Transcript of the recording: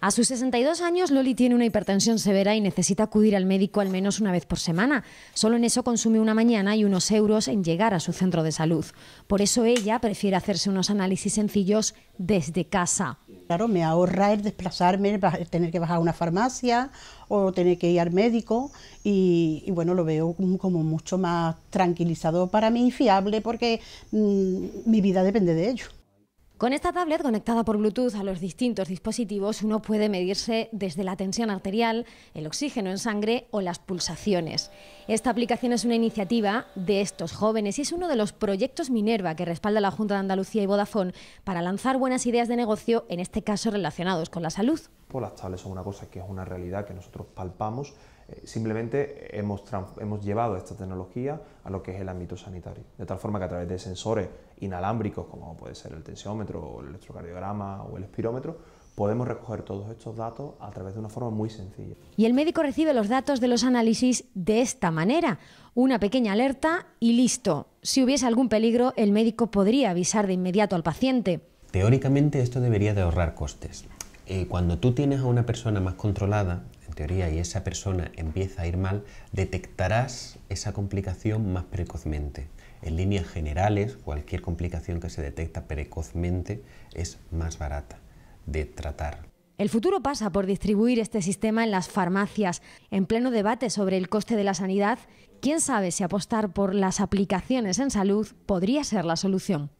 A sus 62 años, Loli tiene una hipertensión severa y necesita acudir al médico al menos una vez por semana. Solo en eso consume una mañana y unos euros en llegar a su centro de salud. Por eso ella prefiere hacerse unos análisis sencillos desde casa. Claro, me ahorra el desplazarme, el tener que bajar a una farmacia o tener que ir al médico y, bueno, lo veo como mucho más tranquilizador para mí y fiable porque mm, mi vida depende de ello. Con esta tablet conectada por Bluetooth a los distintos dispositivos uno puede medirse desde la tensión arterial, el oxígeno en sangre o las pulsaciones. Esta aplicación es una iniciativa de estos jóvenes y es uno de los proyectos Minerva que respalda la Junta de Andalucía y Vodafone para lanzar buenas ideas de negocio, en este caso relacionados con la salud. Pues las tablets son una cosa que es una realidad que nosotros palpamos, eh, simplemente hemos, hemos llevado esta tecnología a lo que es el ámbito sanitario, de tal forma que a través de sensores inalámbricos como puede ser el tensiómetro, o el electrocardiograma o el espirómetro, podemos recoger todos estos datos a través de una forma muy sencilla. Y el médico recibe los datos de los análisis de esta manera, una pequeña alerta y listo. Si hubiese algún peligro, el médico podría avisar de inmediato al paciente. Teóricamente esto debería de ahorrar costes. Eh, cuando tú tienes a una persona más controlada, teoría, y esa persona empieza a ir mal, detectarás esa complicación más precozmente. En líneas generales, cualquier complicación que se detecta precozmente es más barata de tratar. El futuro pasa por distribuir este sistema en las farmacias. En pleno debate sobre el coste de la sanidad, quién sabe si apostar por las aplicaciones en salud podría ser la solución.